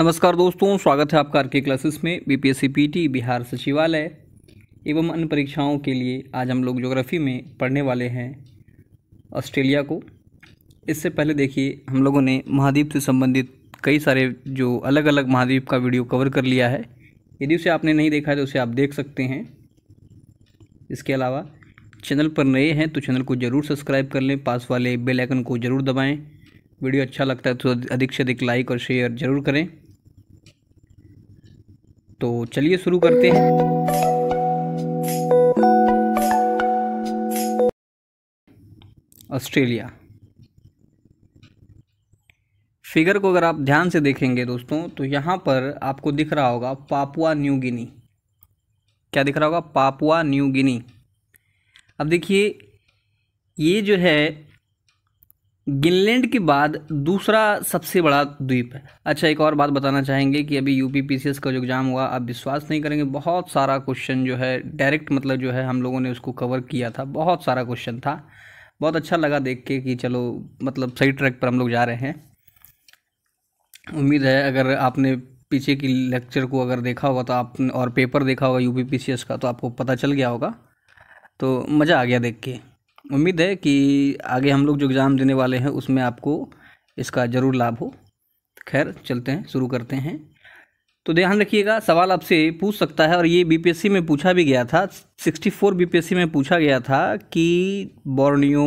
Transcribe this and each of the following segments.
नमस्कार दोस्तों स्वागत है आपका आर के क्लासेस में बीपीएससी पीटी बिहार सचिवालय एवं अन्य परीक्षाओं के लिए आज हम लोग ज्योग्राफी में पढ़ने वाले हैं ऑस्ट्रेलिया को इससे पहले देखिए हम लोगों ने महाद्वीप से संबंधित कई सारे जो अलग अलग महाद्वीप का वीडियो कवर कर लिया है यदि उसे आपने नहीं देखा है तो उसे आप देख सकते हैं इसके अलावा चैनल पर नए हैं तो चैनल को ज़रूर सब्सक्राइब कर लें पास वाले बेलाइकन को ज़रूर दबाएँ वीडियो अच्छा लगता है तो अधिक से अधिक लाइक और शेयर ज़रूर करें तो चलिए शुरू करते हैं ऑस्ट्रेलिया फिगर को अगर आप ध्यान से देखेंगे दोस्तों तो यहाँ पर आपको दिख रहा होगा पापुआ न्यू गिनी क्या दिख रहा होगा पापुआ न्यू गिनी अब देखिए ये जो है गिनलैंड के बाद दूसरा सबसे बड़ा द्वीप है अच्छा एक और बात बताना चाहेंगे कि अभी यू पी का जो एग्ज़ाम हुआ आप विश्वास नहीं करेंगे बहुत सारा क्वेश्चन जो है डायरेक्ट मतलब जो है हम लोगों ने उसको कवर किया था बहुत सारा क्वेश्चन था बहुत अच्छा लगा देख के कि चलो मतलब सही ट्रैक पर हम लोग जा रहे हैं उम्मीद है अगर आपने पीछे की लेक्चर को अगर देखा होगा तो आप और पेपर देखा होगा यू पी का तो आपको पता चल गया होगा तो मज़ा आ गया देख के उम्मीद है कि आगे हम लोग जो एग्ज़ाम देने वाले हैं उसमें आपको इसका ज़रूर लाभ हो खैर चलते हैं शुरू करते हैं तो ध्यान रखिएगा सवाल आपसे पूछ सकता है और ये बीपीएससी में पूछा भी गया था 64 बीपीएससी में पूछा गया था कि बोर्नियो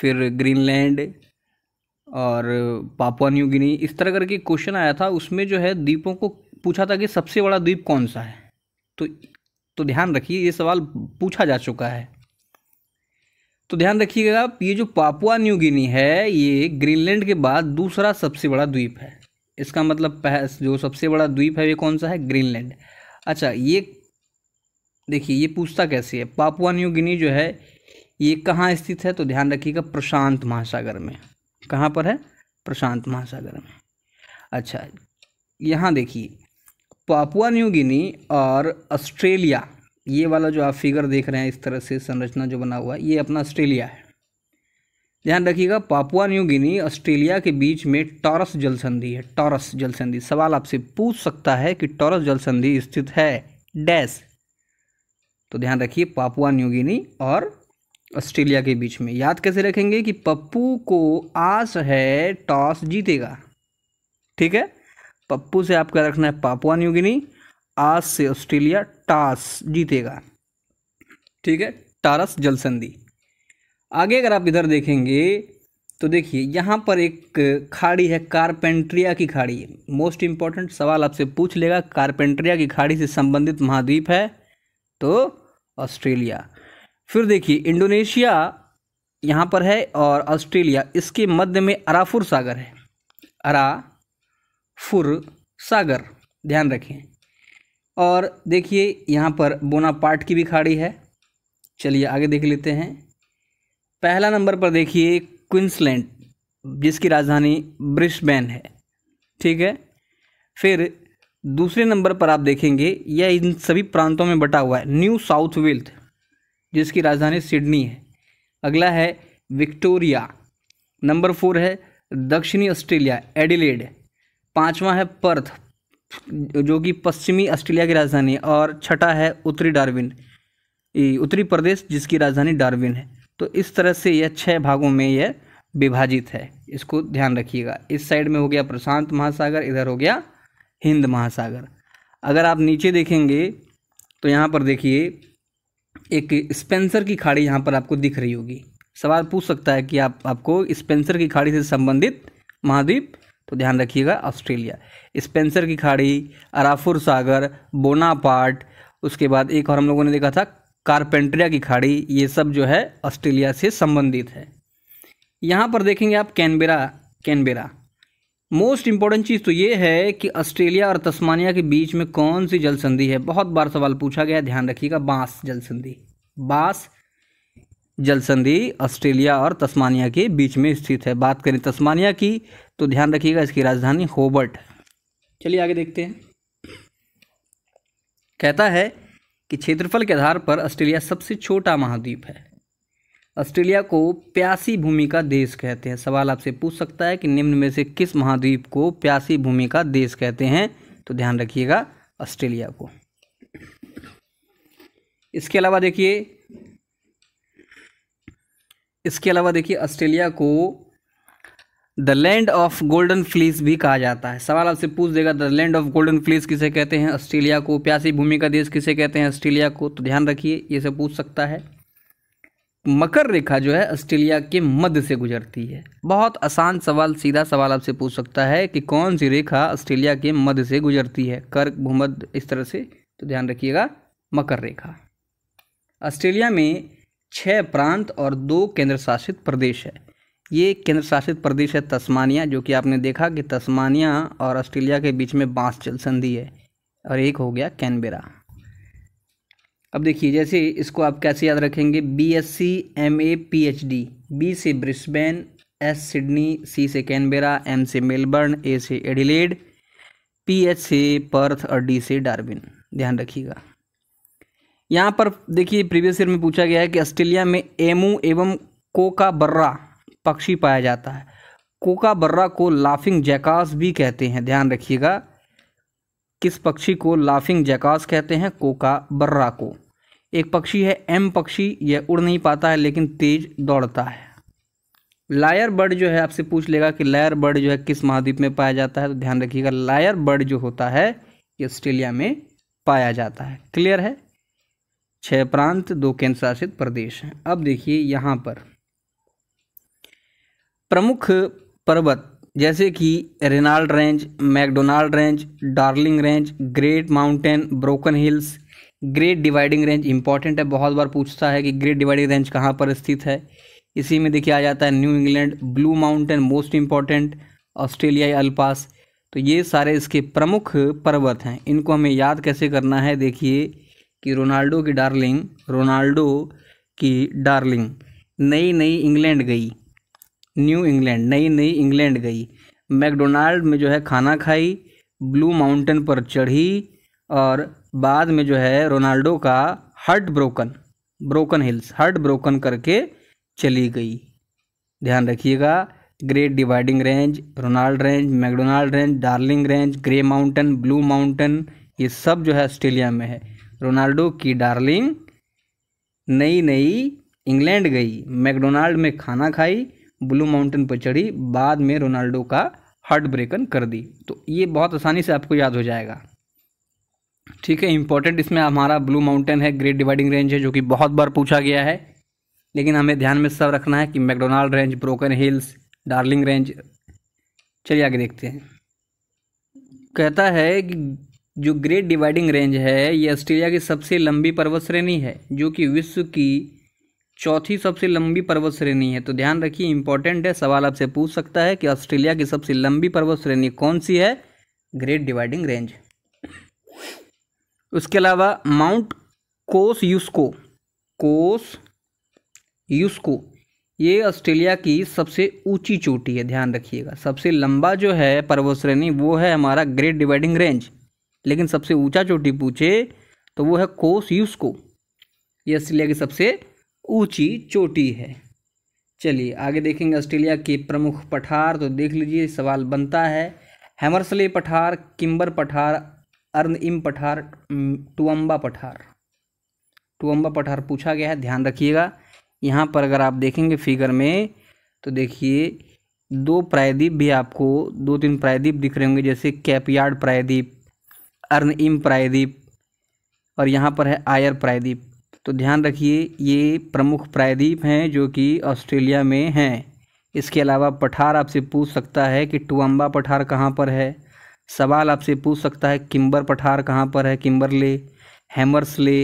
फिर ग्रीनलैंड और पापुआ न्यू गिनी इस तरह करके क्वेश्चन आया था उसमें जो है द्वीपों को पूछा था कि सबसे बड़ा द्वीप कौन सा है तो तो ध्यान रखिए ये सवाल पूछा जा चुका है तो ध्यान रखिएगा आप ये जो पापुआ न्यू गिनी है ये ग्रीनलैंड के बाद दूसरा सबसे बड़ा द्वीप है इसका मतलब जो सबसे बड़ा द्वीप है ये कौन सा है ग्रीनलैंड अच्छा ये देखिए ये पूछता कैसे है पापुआ न्यू गिनी जो है ये कहाँ स्थित है तो ध्यान रखिएगा प्रशांत महासागर में कहाँ पर है प्रशांत महासागर में अच्छा यहाँ देखिए पापुआ न्यू गिनी और ऑस्ट्रेलिया ये वाला जो आप फिगर देख रहे हैं इस तरह से संरचना जो बना हुआ है ये अपना ऑस्ट्रेलिया है ध्यान रखिएगा पापुआ न्यू गिनी ऑस्ट्रेलिया के बीच में टॉरस जल संधि है टॉरस जल संधि सवाल आपसे पूछ सकता है कि टॉरस जल संधि स्थित है डैश तो ध्यान रखिए पापुआ न्यू गिनी और ऑस्ट्रेलिया के बीच में याद कैसे रखेंगे कि पप्पू को आस है टॉस जीतेगा ठीक है पप्पू से आपका रखना है पापुआ न्यू गिनी आज से ऑस्ट्रेलिया टास जीतेगा ठीक है टारस जलसंधि आगे अगर आप इधर देखेंगे तो देखिए यहाँ पर एक खाड़ी है कारपेंट्रिया की खाड़ी मोस्ट इम्पॉर्टेंट सवाल आपसे पूछ लेगा कारपेंट्रिया की खाड़ी से संबंधित महाद्वीप है तो ऑस्ट्रेलिया फिर देखिए इंडोनेशिया यहाँ पर है और ऑस्ट्रेलिया इसके मध्य में अराफुर सागर है अराफुर सागर ध्यान रखें और देखिए यहाँ पर बोना पार्ट की भी खाड़ी है चलिए आगे देख लेते हैं पहला नंबर पर देखिए क्विंसलैंड जिसकी राजधानी ब्रिस्बेन है ठीक है फिर दूसरे नंबर पर आप देखेंगे यह इन सभी प्रांतों में बटा हुआ है न्यू साउथ वेल्थ जिसकी राजधानी सिडनी है अगला है विक्टोरिया नंबर फोर है दक्षिणी ऑस्ट्रेलिया एडिलेड पांचवा है पर्थ जो कि पश्चिमी ऑस्ट्रेलिया की राजधानी है और छठा है उत्तरी डार्विन उत्तरी प्रदेश जिसकी राजधानी डार्विन है तो इस तरह से यह छः भागों में यह विभाजित है इसको ध्यान रखिएगा इस साइड में हो गया प्रशांत महासागर इधर हो गया हिंद महासागर अगर आप नीचे देखेंगे तो यहाँ पर देखिए एक स्पेंसर की खाड़ी यहाँ पर आपको दिख रही होगी सवाल पूछ सकता है कि आप आपको स्पेंसर की खाड़ी से संबंधित महाद्वीप तो ध्यान रखिएगा ऑस्ट्रेलिया स्पेंसर की खाड़ी अराफुर सागर बोनापार्ट उसके बाद एक और हम लोगों ने देखा था कारपेंट्रिया की खाड़ी ये सब जो है ऑस्ट्रेलिया से संबंधित है यहाँ पर देखेंगे आप कैनबेरा कैनबेरा मोस्ट इम्पॉर्टेंट चीज़ तो ये है कि ऑस्ट्रेलिया और तस्मानिया के बीच में कौन सी जल संधि है बहुत बार सवाल पूछा गया ध्यान रखिएगा बांस जल संधि बांस जल संधि ऑस्ट्रेलिया और तस्मानिया के बीच में स्थित है बात करें तस्मानिया की तो ध्यान रखिएगा इसकी राजधानी होबर्ट चलिए आगे देखते हैं कहता है कि क्षेत्रफल के आधार पर ऑस्ट्रेलिया सबसे छोटा महाद्वीप है ऑस्ट्रेलिया को प्यासी भूमि का देश कहते हैं सवाल आपसे पूछ सकता है कि निम्न में से किस महाद्वीप को प्यासी भूमि का देश कहते हैं तो ध्यान रखिएगा ऑस्ट्रेलिया को इसके अलावा देखिए इसके अलावा देखिए ऑस्ट्रेलिया को the land of golden fleece भी कहा जाता है सवाल आपसे पूछ देगा the land of golden fleece किसे कहते हैं ऑस्ट्रेलिया को प्यासी भूमि का देश किसे कहते हैं ऑस्ट्रेलिया को तो ध्यान रखिए ये सब पूछ सकता है मकर रेखा जो है ऑस्ट्रेलिया के मध्य से गुजरती है बहुत आसान सवाल सीधा सवाल आपसे पूछ सकता है कि कौन सी रेखा ऑस्ट्रेलिया के मध्य से गुजरती है कर्क भूमध्य इस तरह से तो ध्यान रखिएगा मकर रेखा ऑस्ट्रेलिया में छः प्रांत और दो केंद्र शासित प्रदेश है ये केंद्र शासित प्रदेश है तस्मानिया जो कि आपने देखा कि तस्मानिया और ऑस्ट्रेलिया के बीच में बांस चल संधि है और एक हो गया कैनबेरा अब देखिए जैसे इसको आप कैसे याद रखेंगे B S C M A P H D B से ब्रिस्बेन एस सिडनी सी से कैनबेरा एम से मेलबर्न ए से एडिलेड पी एच से पर्थ और डी से डार्विन ध्यान रखिएगा यहाँ पर देखिए प्रीवियस ईयर में पूछा गया है कि ऑस्ट्रेलिया में एमू एवं कोका बर्रा पक्षी पाया जाता है कोका बर्रा को लाफिंग जैकास भी कहते हैं ध्यान रखिएगा किस पक्षी को लाफिंग जैकास कहते हैं कोका बर्रा को एक पक्षी है एम पक्षी यह उड़ नहीं पाता है लेकिन तेज दौड़ता है लायर बर्ड जो है आपसे पूछ लेगा कि लायर बर्ड जो है किस महाद्वीप में पाया जाता है तो ध्यान रखिएगा लायर बर्ड जो होता है ये ऑस्ट्रेलिया में पाया जाता है क्लियर है छः प्रांत दो केंद्र शासित प्रदेश हैं अब देखिए यहाँ पर प्रमुख पर्वत जैसे कि Reynold range Macdonald range Darling range great mountain broken hills great dividing range important है बहुत बार पूछता है कि ग्रेट डिवाइडिंग रेंज कहाँ पर स्थित है इसी में देखिए आ जाता है New England blue mountain most important ऑस्ट्रेलियाई अल्पास तो ये सारे इसके प्रमुख पर्वत हैं इनको हमें याद कैसे करना है देखिए कि रोनाल्डो की डार्लिंग रोनाल्डो की डार्लिंग नई नई इंग्लैंड गई न्यू इंग्लैंड नई नई इंग्लैंड गई मैकडोनाल्ड में जो है खाना खाई ब्लू माउंटेन पर चढ़ी और बाद में जो है रोनाल्डो का heart broken broken hills heart broken करके चली गई ध्यान रखिएगा great dividing range Ronald range Macdonald range Darling range grey mountain blue mountain ये सब जो है ऑस्ट्रेलिया में है रोनाल्डो की डार्लिंग नई नई इंग्लैंड गई मैकडोनाल्ड में खाना खाई ब्लू माउंटेन पर चढ़ी बाद में रोनाल्डो का हार्ट ब्रेकन कर दी तो ये बहुत आसानी से आपको याद हो जाएगा ठीक है इंपॉर्टेंट इसमें हमारा ब्लू माउंटेन है ग्रेट डिवाइडिंग रेंज है जो कि बहुत बार पूछा गया है लेकिन हमें ध्यान में सब रखना है कि Macdonald range broken hills Darling range चलिए आगे देखते हैं कहता है कि जो ग्रेट डिवाइडिंग रेंज है ये ऑस्ट्रेलिया की सबसे लंबी पर्वत श्रेणी है जो कि विश्व की चौथी सबसे लंबी पर्वत श्रेणी है तो ध्यान रखिए इंपॉर्टेंट है सवाल आपसे पूछ सकता है कि ऑस्ट्रेलिया की सबसे लंबी पर्वत श्रेणी कौन सी है ग्रेट डिवाइडिंग रेंज उसके अलावा माउंट कोस यूस्को कोस यूस्को ये ऑस्ट्रेलिया की सबसे ऊंची चोटी है ध्यान रखिएगा सबसे लंबा जो है पर्वत श्रेणी वो है हमारा ग्रेट डिवाइडिंग रेंज लेकिन सबसे ऊंचा चोटी पूछे तो वो है कोस यूस्को ये ऑस्ट्रेलिया की सबसे ऊंची चोटी है चलिए आगे देखेंगे ऑस्ट्रेलिया के प्रमुख पठार तो देख लीजिए सवाल बनता है हेमरसले पठार किम्बर पठार अर्न इम पठार टुअम्बा पठार टुअम्बा पठार पूछा गया है ध्यान रखिएगा यहाँ पर अगर आप देखेंगे फिगर में तो देखिए दो प्रायद्वीप भी आपको दो तीन प्रायद्वीप दिख रहे होंगे जैसे कैपयार्ड प्रायद्वीप अर्न इम प्रायदीप और यहाँ पर है आयर प्रायदीप तो ध्यान रखिए ये प्रमुख प्रायदीप हैं जो कि ऑस्ट्रेलिया में हैं इसके अलावा पठार आपसे पूछ सकता है कि टुअम्बा पठार कहाँ पर है सवाल आपसे पूछ सकता है किम्बर पठार कहाँ पर है किम्बरले हैमर्सले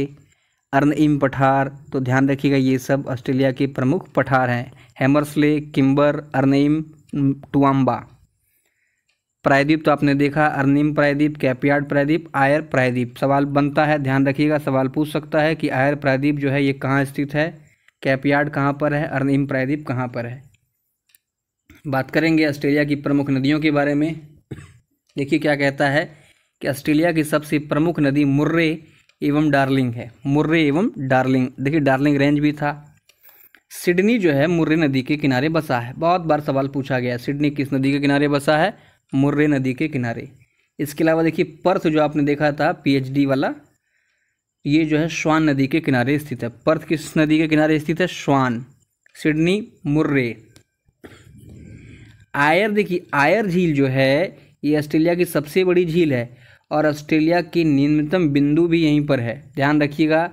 अर्नइम पठार तो ध्यान रखिएगा ये सब ऑस्ट्रेलिया के प्रमुख पठार हैं हैमर्सले किम्बर अर्नइम टुआम्बा प्रायदीप तो आपने देखा अर्निम प्रायदीप कैपियाड प्रायदीप आयर प्रायदीप सवाल बनता है ध्यान रखिएगा सवाल पूछ सकता है कि आयर प्रायदीप जो है ये कहाँ स्थित है कैपियाड कहाँ पर है अर्निम प्रायदीप कहाँ पर है बात करेंगे ऑस्ट्रेलिया की प्रमुख नदियों के बारे में देखिए क्या कहता है कि ऑस्ट्रेलिया की सबसे प्रमुख नदी मुर्रे एवं डार्लिंग है मुर्रे एवं डार्लिंग देखिए डार्लिंग रेंज भी था सिडनी जो है मुर्रे नदी के किनारे बसा है बहुत बार सवाल पूछा गया सिडनी किस नदी के किनारे बसा है मुर्रे नदी के किनारे इसके अलावा देखिए पर्थ जो आपने देखा था पी वाला ये जो है श्वान नदी के किनारे स्थित है पर्थ किस नदी के किनारे स्थित है श्वान सिडनी मुर्रे आयर देखिए आयर झील जो है ये ऑस्ट्रेलिया की सबसे बड़ी झील है और ऑस्ट्रेलिया की न्यूनतम बिंदु भी यहीं पर है ध्यान रखिएगा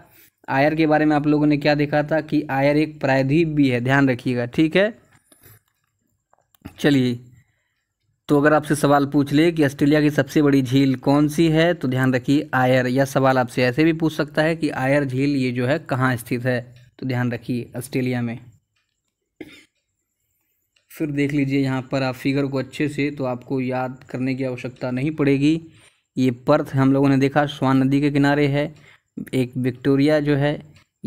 आयर के बारे में आप लोगों ने क्या देखा था कि आयर एक प्रायद्वीप भी है ध्यान रखिएगा ठीक है चलिए तो अगर आपसे सवाल पूछ ले कि ऑस्ट्रेलिया की सबसे बड़ी झील कौन सी है तो ध्यान रखिए आयर या सवाल आपसे ऐसे भी पूछ सकता है कि आयर झील ये जो है कहाँ स्थित है तो ध्यान रखिए ऑस्ट्रेलिया में फिर देख लीजिए यहाँ पर आप फिगर को अच्छे से तो आपको याद करने की आवश्यकता नहीं पड़ेगी ये पर्थ हम लोगों ने देखा स्वान नदी के किनारे है एक विक्टोरिया जो है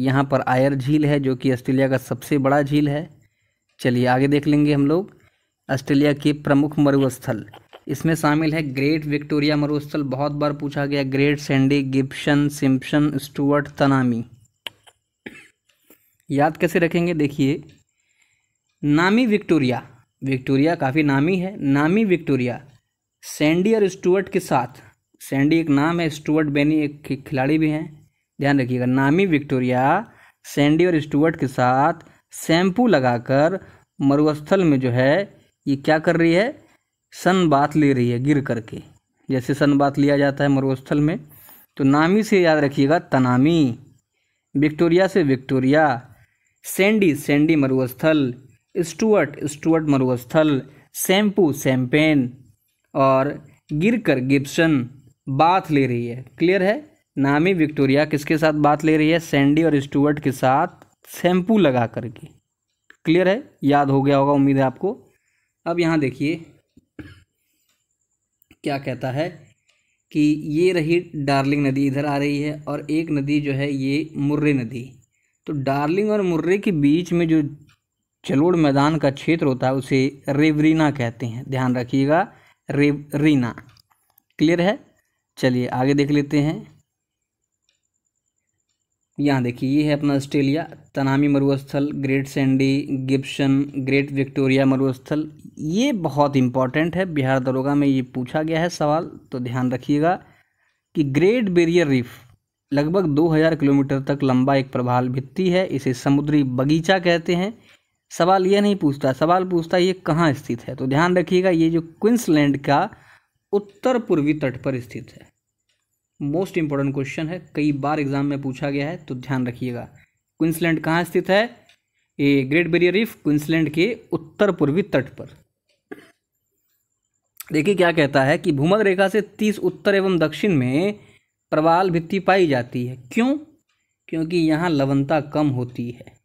यहाँ पर आयर झील है जो कि ऑस्ट्रेलिया का सबसे बड़ा झील है चलिए आगे देख लेंगे हम लोग ऑस्ट्रेलिया के प्रमुख मरुस्थल इसमें शामिल है ग्रेट विक्टोरिया मरुस्थल बहुत बार पूछा गया great sandy Gibson Simpson Stuart Tanami याद कैसे रखेंगे देखिए नामी विक्टोरिया विक्टोरिया काफ़ी नामी है नामी विक्टोरिया सैंडी और स्टुअर्ट के साथ सैंडी एक नाम है स्टुअर्ट बेनी एक खिलाड़ी भी हैं ध्यान रखिएगा नामी विक्टोरिया सैंडी और स्टुअर्ट के साथ शैम्पू लगाकर मरुस्थल में जो है ये क्या कर रही है सन बात ले रही है गिर करके जैसे सन बात लिया जाता है मरुस्थल में तो नामी से याद रखिएगा तनामी विक्टोरिया से विक्टोरिया सैंडी सैंडी मरुस्थल स्टुअर्ट स्टुअर्ट मरुस्थल सेम्पू सैम्पेन और गिरकर गिप्सन बात ले रही है क्लियर है नामी विक्टोरिया किसके साथ बात ले रही है सैंडी और स्टुअर्ट के साथ शैम्पू लगा करके क्लियर है याद हो गया होगा उम्मीद है आपको अब यहाँ देखिए क्या कहता है कि ये रही डार्लिंग नदी इधर आ रही है और एक नदी जो है ये मुर्रे नदी तो डार्लिंग और मुर्रे के बीच में जो चलोड़ मैदान का क्षेत्र होता है उसे रेवरीना कहते हैं ध्यान रखिएगा रेवरीना क्लियर है चलिए आगे देख लेते हैं यहाँ देखिए ये है अपना ऑस्ट्रेलिया तनामी मरुस्थल great sandy Gibson great Victoria मरुस्थल ये बहुत इंपॉर्टेंट है बिहार दरोगा में ये पूछा गया है सवाल तो ध्यान रखिएगा कि ग्रेट बेरियर रीफ लगभग 2000 किलोमीटर तक लंबा एक प्रभाल भित्ति है इसे समुद्री बगीचा कहते हैं सवाल ये नहीं पूछता सवाल पूछता ये कहाँ स्थित है तो ध्यान रखिएगा ये जो क्विंसलैंड का उत्तर पूर्वी तट पर स्थित है मोस्ट इंपॉर्टेंट क्वेश्चन है कई बार एग्जाम में पूछा गया है तो ध्यान रखिएगा क्विंसलैंड कहाँ स्थित है ये ग्रेट बेरियर रीफ क्विंसलैंड के उत्तर पूर्वी तट पर देखिए क्या कहता है कि भूमध्य रेखा से तीस उत्तर एवं दक्षिण में प्रवाल भित्ति पाई जाती है क्यों क्योंकि यहाँ लवनता कम होती है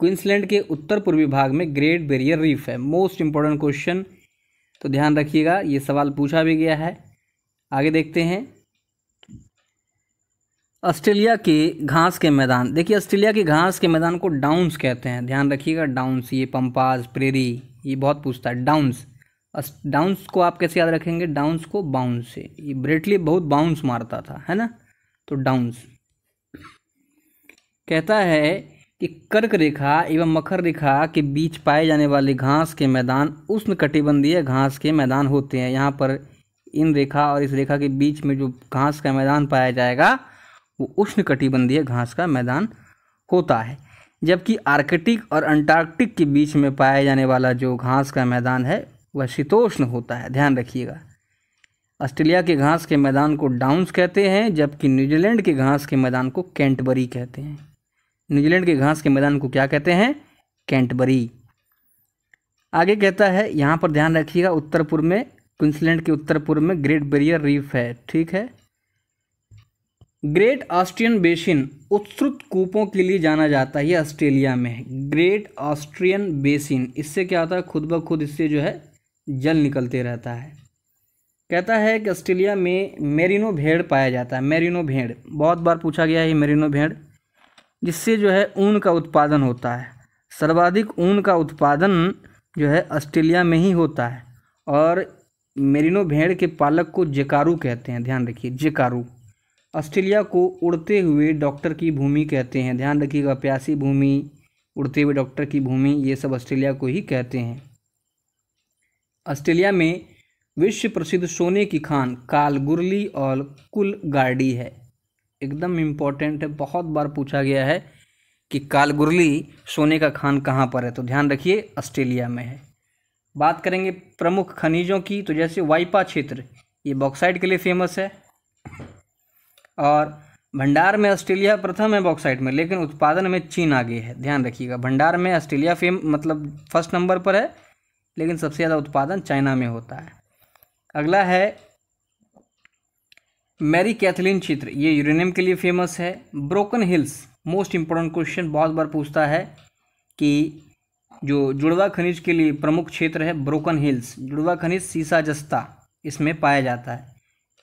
क्विंसलैंड के उत्तर पूर्वी भाग में ग्रेट बेरियर रीफ है मोस्ट इम्पॉर्टेंट क्वेश्चन तो ध्यान रखिएगा ये सवाल पूछा भी गया है आगे देखते हैं ऑस्ट्रेलिया के घास के मैदान देखिए ऑस्ट्रेलिया के घास के मैदान को डाउन्स कहते हैं ध्यान रखिएगा डाउन्स ये पंपास प्रेरी ये बहुत पूछता है डाउन्स डाउंस को आप कैसे याद रखेंगे डाउंस को बाउंस से ये ब्रेटली बहुत बाउंस मारता था है ना तो डाउन्स कहता है कि कर्क रेखा एवं मकर रेखा के बीच पाए जाने वाले घास के मैदान उष्ण कटिबंधीय घास के मैदान होते हैं यहाँ पर इन रेखा और इस रेखा के बीच में जो घास का मैदान पाया जाएगा वो उष्ण कटिबंधीय घास का मैदान होता है जबकि आर्कटिक और अंटार्कटिक के बीच में पाया जाने वाला जो घास का मैदान है वह शीतोष्ण होता है ध्यान रखिएगा ऑस्ट्रेलिया के घास के मैदान को डाउन्स कहते हैं जबकि न्यूजीलैंड के घास के मैदान को कैंटबरी कहते हैं न्यूजीलैंड के घास के मैदान को क्या कहते हैं कैंटबरी आगे कहता है यहाँ पर ध्यान रखिएगा उत्तर पूर्व में क्विंसलैंड के उत्तर पूर्व में ग्रेट बैरियर रीफ है ठीक है ग्रेट ऑस्ट्रियन बेसिन उत्सुत कूपों के लिए जाना जाता है ये ऑस्ट्रेलिया में ग्रेट ऑस्ट्रियन बेसिन इससे क्या होता है खुद ब खुद इससे जो है जल निकलते रहता है कहता है कि ऑस्ट्रेलिया में मेरिनो भेड़ पाया जाता है मेरिनो भेड़ बहुत बार पूछा गया है मेरिनो भेड़ जिससे जो है ऊन का उत्पादन होता है सर्वाधिक ऊन का उत्पादन जो है ऑस्ट्रेलिया में ही होता है और मेरिनो भेड़ के पालक को जेकारू कहते हैं ध्यान रखिए जेकारू ऑस्ट्रेलिया को उड़ते हुए डॉक्टर की भूमि कहते हैं ध्यान रखिएगा प्यासी भूमि उड़ते हुए डॉक्टर की भूमि ये सब ऑस्ट्रेलिया को ही कहते हैं ऑस्ट्रेलिया में विश्व प्रसिद्ध सोने की खान कालगुरली और कुल गार्डी है एकदम इम्पॉर्टेंट है बहुत बार पूछा गया है कि कालगुरली सोने का खान कहाँ पर है तो ध्यान रखिए ऑस्ट्रेलिया में है बात करेंगे प्रमुख खनिजों की तो जैसे वाइपा क्षेत्र ये बॉक्साइड के लिए फेमस है और भंडार में ऑस्ट्रेलिया प्रथम है बॉक्साइट में लेकिन उत्पादन में चीन आगे है ध्यान रखिएगा भंडार में ऑस्ट्रेलिया फेम मतलब फर्स्ट नंबर पर है लेकिन सबसे ज़्यादा उत्पादन चाइना में होता है अगला है मैरी कैथलीन चित्र ये यूरेनियम के लिए फेमस है broken hills most important question बहुत बार पूछता है कि जो जुड़वा खनिज के लिए प्रमुख क्षेत्र है ब्रोकन हिल्स जुड़वा खनिज सीसा जस्ता इसमें पाया जाता है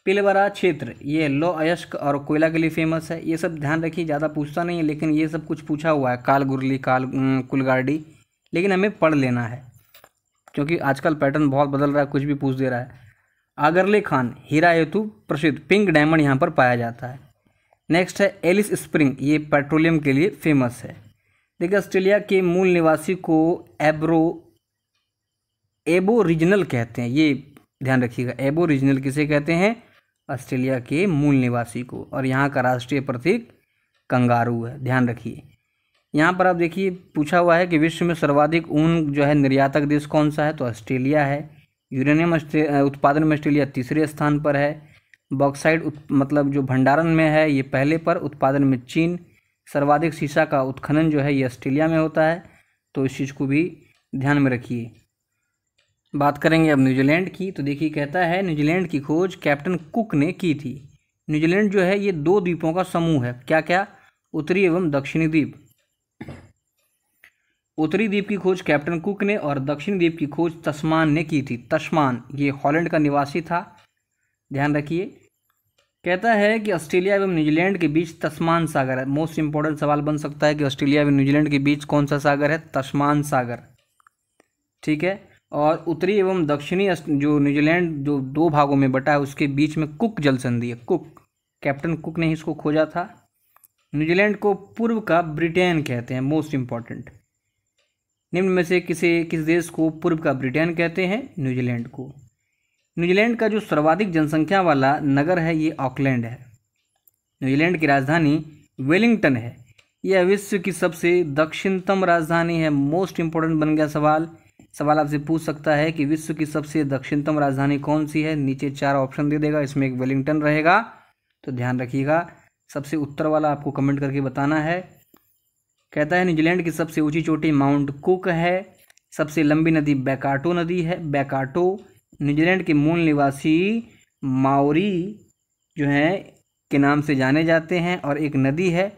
पिलवरा क्षेत्र ये लो अयस्क और कोयला के लिए फेमस है ये सब ध्यान रखिए ज़्यादा पूछता नहीं है लेकिन ये सब कुछ पूछा हुआ है काल गुरली काल कुलगार्डी लेकिन हमें पढ़ लेना है क्योंकि आजकल पैटर्न बहुत बदल रहा है कुछ भी पूछ दे रहा है आगरले खान हीरा हेतु प्रसिद्ध पिंक डायमंड यहाँ पर पाया जाता है नेक्स्ट है एलिस स्प्रिंग ये पेट्रोलियम के लिए फेमस है देखिए ऑस्ट्रेलिया के मूल निवासी को एब्रो एबो रिजनल कहते हैं ये ध्यान रखिएगा एबो रीजनल किसे कहते हैं ऑस्ट्रेलिया के मूल निवासी को और यहाँ का राष्ट्रीय प्रतीक कंगारू है ध्यान रखिए यहाँ पर आप देखिए पूछा हुआ है कि विश्व में सर्वाधिक ऊन जो है निर्यातक देश कौन सा है तो ऑस्ट्रेलिया है यूरेनियम उत्पादन में ऑस्ट्रेलिया तीसरे स्थान पर है बॉक्साइड मतलब जो भंडारण में है ये पहले पर उत्पादन में चीन सर्वाधिक शीशा का उत्खनन जो है ये ऑस्ट्रेलिया में होता है तो इस चीज़ को भी ध्यान में रखिए बात करेंगे अब न्यूजीलैंड की तो देखिए कहता है न्यूजीलैंड की खोज कैप्टन कुक ने की थी न्यूजीलैंड जो है ये दो द्वीपों का समूह है क्या क्या उत्तरी एवं दक्षिणी द्वीप उत्तरी द्वीप की खोज कैप्टन कुक ने और दक्षिणी द्वीप की खोज तस्मान ने की थी तस्मान ये हॉलैंड का निवासी था ध्यान रखिए कहता है कि ऑस्ट्रेलिया एवं न्यूजीलैंड के बीच तस्मान सागर है मोस्ट इंपॉर्टेंट सवाल बन सकता है कि ऑस्ट्रेलिया एवं न्यूजीलैंड के बीच कौन सा सागर है तस्मान सागर ठीक है और उत्तरी एवं दक्षिणी जो न्यूजीलैंड जो दो भागों में बटा है उसके बीच में कुक जल संधि है कुक कैप्टन कुक ने इसको खोजा था न्यूजीलैंड को पूर्व का ब्रिटेन कहते हैं मोस्ट इम्पॉर्टेंट निम्न में से किसी किस देश को पूर्व का ब्रिटेन कहते हैं न्यूजीलैंड को न्यूजीलैंड का जो सर्वाधिक जनसंख्या वाला नगर है ये ऑकलैंड है न्यूजीलैंड की राजधानी वेलिंगटन है यह विश्व की सबसे दक्षिणतम राजधानी है मोस्ट इम्पोर्टेंट बन गया सवाल सवाल आपसे पूछ सकता है कि विश्व की सबसे दक्षिणतम राजधानी कौन सी है नीचे चार ऑप्शन दे देगा इसमें एक वेलिंगटन रहेगा तो ध्यान रखिएगा सबसे उत्तर वाला आपको कमेंट करके बताना है कहता है न्यूजीलैंड की सबसे ऊंची चोटी माउंट कुक है सबसे लंबी नदी बैकाटो नदी है बैकाटो न्यूजीलैंड के मूल निवासी माओरी जो हैं के नाम से जाने जाते हैं और एक नदी है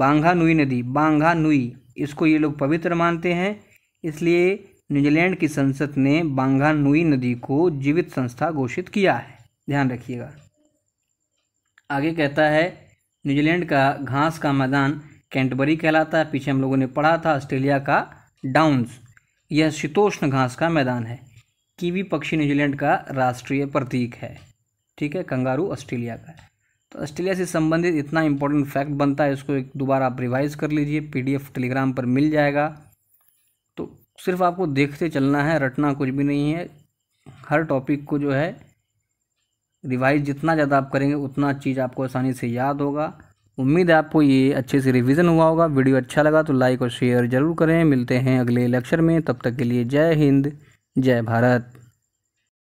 बांगा नुई नदी बांगा नुई इसको ये लोग पवित्र मानते हैं इसलिए न्यूजीलैंड की संसद ने बांगानुई नदी को जीवित संस्था घोषित किया है ध्यान रखिएगा आगे कहता है न्यूजीलैंड का घास का मैदान कैंटबरी कहलाता है पीछे हम लोगों ने पढ़ा था ऑस्ट्रेलिया का डाउन्स यह शीतोष्ण घास का मैदान है कीवी पक्षी न्यूजीलैंड का राष्ट्रीय प्रतीक है ठीक है कंगारू ऑस्ट्रेलिया का है तो ऑस्ट्रेलिया से संबंधित इतना इंपॉर्टेंट फैक्ट बनता है इसको एक दोबारा आप रिवाइज़ कर लीजिए पीडीएफ टेलीग्राम पर मिल जाएगा सिर्फ आपको देखते चलना है रटना कुछ भी नहीं है हर टॉपिक को जो है रिवाइज जितना ज़्यादा आप करेंगे उतना चीज़ आपको आसानी से याद होगा उम्मीद है आपको ये अच्छे से रिवीजन हुआ होगा वीडियो अच्छा लगा तो लाइक और शेयर ज़रूर करें मिलते हैं अगले लेक्चर में तब तक के लिए जय हिंद जय भारत